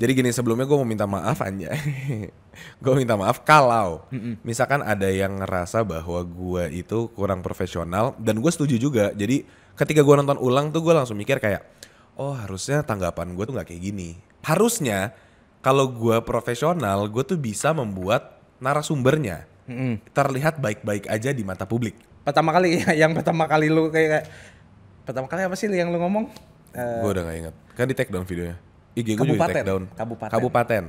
Jadi gini sebelumnya gue mau minta maaf aja. gue minta maaf kalau mm mm misalkan ada yang ngerasa bahwa gue itu kurang profesional dan gue setuju juga. Jadi ketika gue nonton ulang tuh gue langsung mikir kayak, oh harusnya tanggapan gue tuh nggak kayak gini. Harusnya kalau gue profesional gue tuh bisa membuat narasumbernya mm mm terlihat baik-baik aja di mata publik. Pertama kali yang pertama kali lu kayak pertama kali apa sih yang lu ngomong? gue eh, udah gak inget. Kan di take down videonya. IG gue juga di down. Kabupaten. Kabupaten.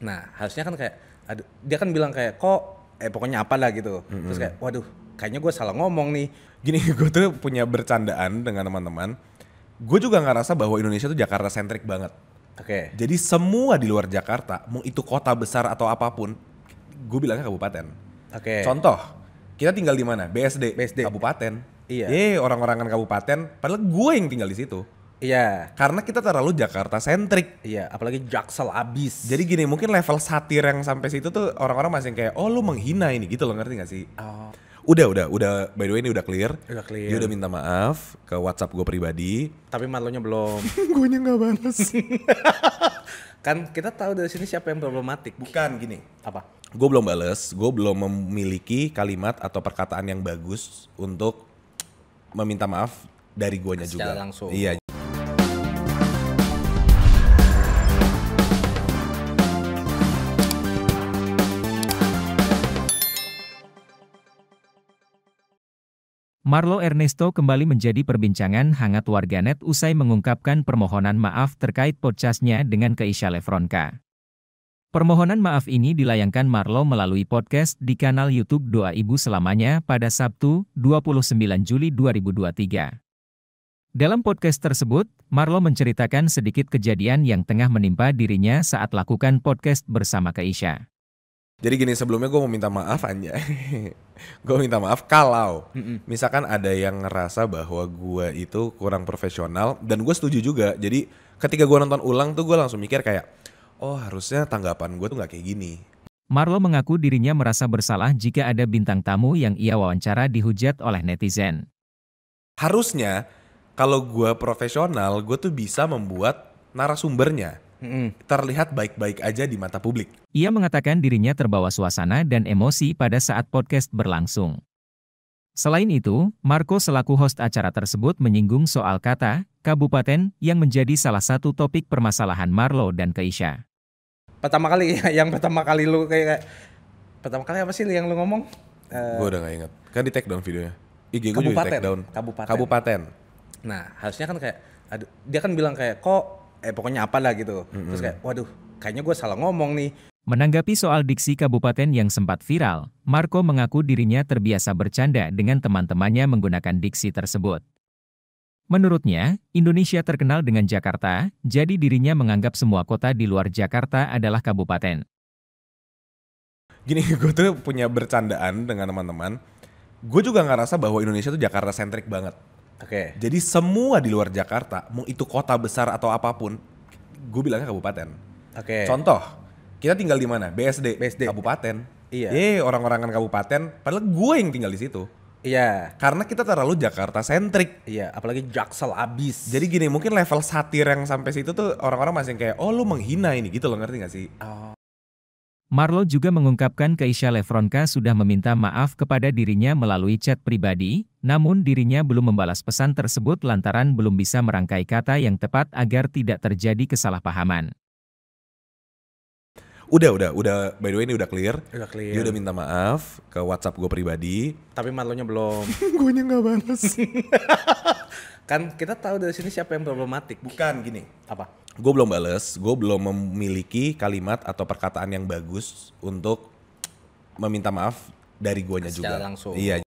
Nah, harusnya kan kayak aduh, dia kan bilang kayak kok eh pokoknya lah gitu. Mm-hmm. Terus kayak waduh, kayaknya gue salah ngomong nih. Gini gue tuh punya bercandaan dengan teman-teman. Gue juga nggak rasa bahwa Indonesia tuh Jakarta sentrik banget. Oke. Okay. Jadi semua di luar Jakarta, mau itu kota besar atau apapun, gue bilangnya kabupaten. Oke. Okay. Contoh, kita tinggal di mana? BSD. BSD. Kabupaten. Iya. Eh, orang-orang kan kabupaten. Padahal gue yang tinggal di situ. Iya. Karena kita terlalu Jakarta sentrik. Iya, apalagi Jaksel abis. Jadi gini, mungkin level satir yang sampai situ tuh orang-orang masih kayak, oh lu menghina ini gitu loh, ngerti gak sih? Oh. Udah, udah, udah. By the way ini udah clear. Udah clear. Dia udah minta maaf ke WhatsApp gue pribadi. Tapi malunya belum. gue nya nggak balas. kan kita tahu dari sini siapa yang problematik. Bukan gini. Apa? Gue belum balas. Gue belum memiliki kalimat atau perkataan yang bagus untuk meminta maaf dari guanya Secara juga. langsung. Iya. Marlo Ernesto kembali menjadi perbincangan hangat warganet usai mengungkapkan permohonan maaf terkait podcastnya dengan Keisha Lefronka. Permohonan maaf ini dilayangkan Marlo melalui podcast di kanal YouTube Doa Ibu Selamanya pada Sabtu, 29 Juli 2023. Dalam podcast tersebut, Marlo menceritakan sedikit kejadian yang tengah menimpa dirinya saat lakukan podcast bersama Keisha. Jadi gini sebelumnya gue mau minta maaf aja. gue minta maaf kalau mm -mm. misalkan ada yang ngerasa bahwa gue itu kurang profesional dan gue setuju juga. Jadi ketika gue nonton ulang tuh gue langsung mikir kayak, oh harusnya tanggapan gue tuh nggak kayak gini. Marlo mengaku dirinya merasa bersalah jika ada bintang tamu yang ia wawancara dihujat oleh netizen. Harusnya kalau gue profesional, gue tuh bisa membuat narasumbernya terlihat baik-baik aja di mata publik. Ia mengatakan dirinya terbawa suasana dan emosi pada saat podcast berlangsung. Selain itu, Marco selaku host acara tersebut menyinggung soal kata, kabupaten, yang menjadi salah satu topik permasalahan Marlo dan Keisha. Pertama kali, yang pertama kali lu kayak, pertama kali apa sih yang lu ngomong? Uh, eh, gue udah gak inget, kan di take down videonya. IG gue juga di take down. Kabupaten. Kabupaten. Nah, harusnya kan kayak, dia kan bilang kayak, kok eh pokoknya apalah gitu. Mm-hmm. Terus kayak waduh, kayaknya gue salah ngomong nih. Menanggapi soal diksi kabupaten yang sempat viral, Marco mengaku dirinya terbiasa bercanda dengan teman-temannya menggunakan diksi tersebut. Menurutnya, Indonesia terkenal dengan Jakarta, jadi dirinya menganggap semua kota di luar Jakarta adalah kabupaten. Gini, gue tuh punya bercandaan dengan teman-teman. Gue juga ngerasa bahwa Indonesia tuh Jakarta-sentrik banget. Oke. Okay. Jadi semua di luar Jakarta, mau itu kota besar atau apapun, gue bilangnya kabupaten. Oke. Okay. Contoh, kita tinggal di mana? BSD. BSD. Kabupaten. Iya. Iya, orang-orang kan kabupaten. Padahal gue yang tinggal di situ. Iya. Karena kita terlalu Jakarta sentrik. Iya, apalagi Jaksel abis. Jadi gini, mungkin level satir yang sampai situ tuh orang-orang masih kayak, oh lu menghina ini gitu loh, ngerti gak sih? Oh. Marlo juga mengungkapkan Keisha Lefronka sudah meminta maaf kepada dirinya melalui chat pribadi, namun dirinya belum membalas pesan tersebut lantaran belum bisa merangkai kata yang tepat agar tidak terjadi kesalahpahaman. Udah, udah, udah. By the way ini udah clear. Udah clear. Dia udah minta maaf ke WhatsApp gue pribadi. Tapi Marlonya belum. gue nya nggak balas. Kan kita tahu dari sini siapa yang problematik. Bukan gini. Apa? Gue belum bales, gue belum memiliki kalimat atau perkataan yang bagus untuk meminta maaf dari guanya juga. langsung. Iya,